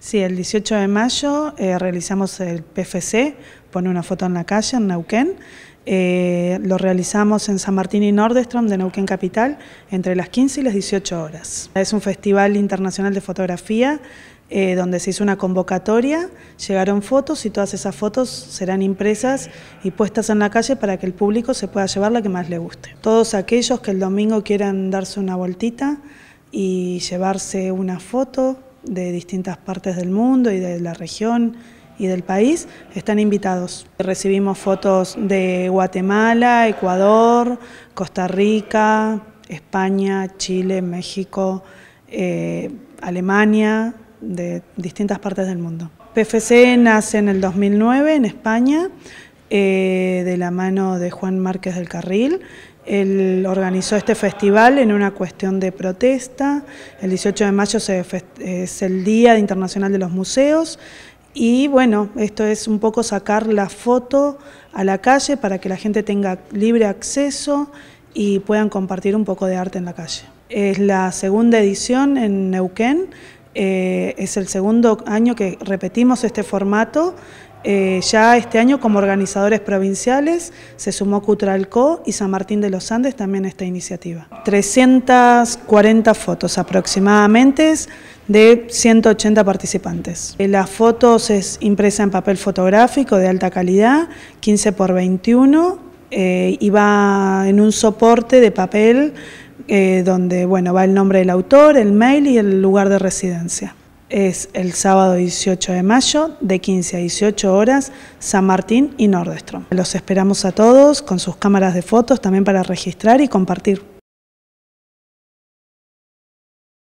Sí, el 18 de mayo eh, realizamos el PFC, pone una foto en la calle, en Neuquén. Eh, lo realizamos en San Martín y Nordestrom de Neuquén Capital entre las 15 y las 18 horas. Es un festival internacional de fotografía eh, donde se hizo una convocatoria, llegaron fotos y todas esas fotos serán impresas y puestas en la calle para que el público se pueda llevar la que más le guste. Todos aquellos que el domingo quieran darse una voltita y llevarse una foto, de distintas partes del mundo y de la región y del país están invitados. Recibimos fotos de Guatemala, Ecuador, Costa Rica, España, Chile, México, eh, Alemania, de distintas partes del mundo. PFC nace en el 2009 en España eh, de la mano de Juan Márquez del Carril. Él organizó este festival en una cuestión de protesta. El 18 de mayo es el Día Internacional de los Museos. Y bueno, esto es un poco sacar la foto a la calle para que la gente tenga libre acceso y puedan compartir un poco de arte en la calle. Es la segunda edición en Neuquén, eh, es el segundo año que repetimos este formato eh, ya este año como organizadores provinciales se sumó Cutralco y San Martín de los Andes también a esta iniciativa. 340 fotos aproximadamente de 180 participantes. Eh, las fotos es impresa en papel fotográfico de alta calidad, 15 por 21 eh, y va en un soporte de papel donde bueno, va el nombre del autor, el mail y el lugar de residencia es el sábado 18 de mayo de 15 a 18 horas, San Martín y Nordestrom. Los esperamos a todos con sus cámaras de fotos también para registrar y compartir.